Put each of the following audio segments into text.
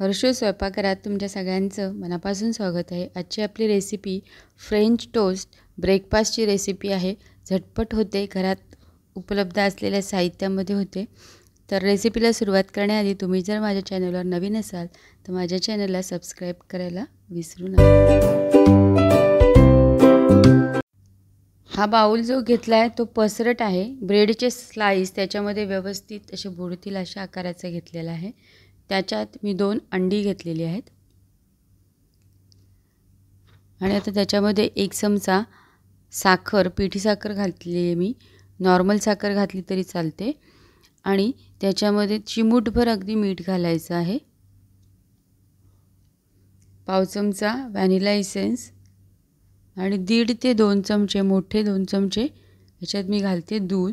हर्ष स्वयंपाकघरात तुमच्या सगळ्यांचं मनापासून स्वागत आहे आजची आपली रेसिपी फ्रेंच टोस्ट ब्रेकफास्टची रेसिपी आहे झटपट होते घरात उपलब्ध असलेल्या साहित्यामध्ये होते तर रेसिपीला सुरुवात करण्याआधी तुम्ही जर माझ्या चॅनलवर नवीन असाल तर माझ्या चॅनलला सबस्क्राईब करायला विसरू नका हा बाऊल जो घेतला आहे तो पसरट आहे ब्रेडचे स्लाईस त्याच्यामध्ये व्यवस्थित असे बुडतील अशा आकाराचा घेतलेला आहे त्याच्यात मी दोन अंडी घेतलेली आहेत आणि आता त्याच्यामध्ये एक चमचा साखर पिठी साखर घातलेली आहे मी नॉर्मल साखर घातली तरी चालते आणि त्याच्यामध्ये चिमूटभर अगदी मीठ घालायचं आहे पाव चमचा व्हॅनिला इसेन्स आणि दीड ते दोन चमचे मोठे दोन चमचे याच्यात मी घालते दूध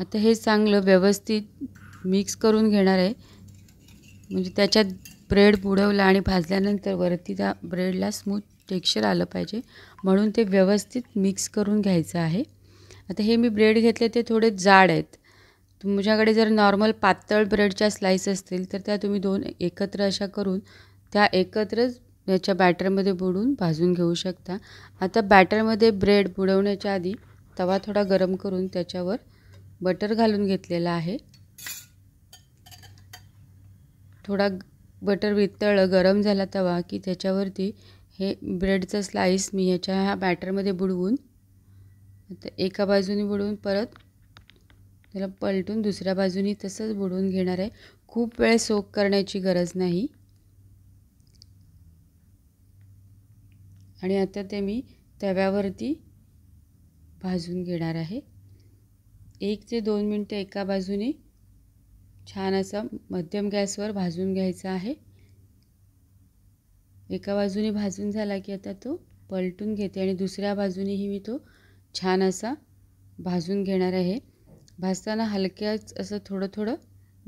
आता हे चांगलं व्यवस्थित मिक्स करून घेणार आहे म्हणजे त्याच्यात ब्रेड बुडवला आणि भाजल्यानंतर वरती त्या ब्रेडला स्मूथ टेक्स्चर आलं पाहिजे म्हणून ते व्यवस्थित मिक्स करून घ्यायचं आहे आता हे मी ब्रेड घेतले ते थोडे जाड आहेत तुमच्याकडे जर नॉर्मल पातळ ब्रेडच्या स्लाईस असतील तर त्या तुम्ही दोन एकत्र अशा करून त्या एकत्रच याच्या बॅटरमध्ये बुडून भाजून घेऊ शकता आता बॅटरमध्ये ब्रेड बुडवण्याच्या आधी तवा थोडा गरम करून त्याच्यावर बटर घालून घेतलेला आहे थोडा बटर वितळ गरम झाला तवा की त्याच्यावरती हे ब्रेडचं स्लाईस मी ह्याच्या ह्या बॅटरमध्ये बुडवून आता एका बाजूने बुडवून परत त्याला पलटून दुसऱ्या बाजूने तसंच बुडवून घेणार आहे खूप वेळ सोक करण्याची गरज नाही आणि आता ते मी तव्यावरती भाजून घेणार आहे एक ते दोन मिनटं एका बाजूने छान असा मध्यम गॅसवर भाजून घ्यायचा आहे एका बाजूने भाजून झाला की आता तो पलटून घेते आणि दुसऱ्या बाजूनेही मी तो छान असा भाजून घेणार आहे भाजताना हलक्याच असं थोडं थोडं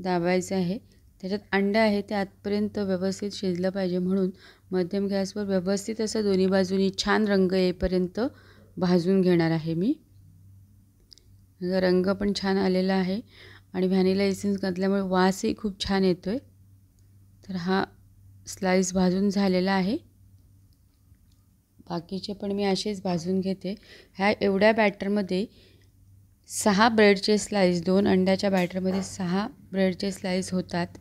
दाबायचं आहे त्याच्यात अंडं आहे ते आतपर्यंत व्यवस्थित शिजलं पाहिजे म्हणून मध्यम गॅसवर व्यवस्थित असं दोन्ही बाजूनी छान रंग येईपर्यंत भाजून घेणार आहे मी त्याचा रंग पण छान आलेला आहे आणि व्हॅनिला एसेन्स घातल्यामुळे वासही खूप छान येतो आहे तर हा स्लाईस भाजून झालेला आहे बाकीचे पण मी असेच भाजून घेते ह्या एवढ्या बॅटरमध्ये सहा ब्रेडचे स्लाईस दोन अंड्याच्या बॅटरमध्ये सहा ब्रेडचे स्लाईस होतात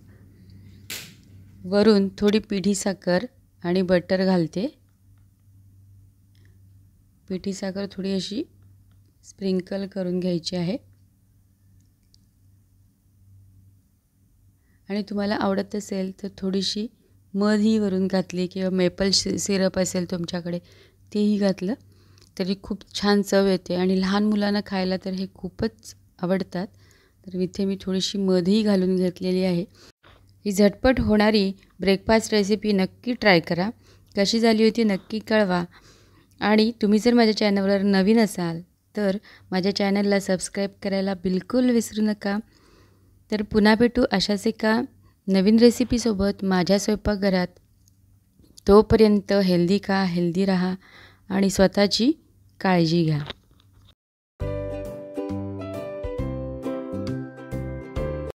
वरून थोडी पिठी साखर आणि बटर घालते पिठी साखर थोडी अशी स्प्रिंकल करून घ्यायची आहे आणि तुम्हाला आवडत असेल तर थोडीशी मधही वरून घातली किंवा मेपल शि सिरप असेल तुमच्याकडे तेही घातलं तरी खूप छान चव येते आणि लहान मुलांना खायला तर हे खूपच आवडतात तर इथे मी थोडीशी मधही घालून घेतलेली आहे ही झटपट होणारी ब्रेकफास्ट रेसिपी नक्की ट्राय करा कशी झाली होती नक्की कळवा आणि तुम्ही जर माझ्या चॅनलवर नवीन असाल तर माझ्या चॅनलला सबस्क्राईब करायला बिलकुल विसरू नका तर पुन्हा भेटू अशाच एका नवीन रेसिपीसोबत माझ्या स्वयंपाकघरात तोपर्यंत हेल्दी का हेल्दी रहा आणि स्वतःची काळजी घ्या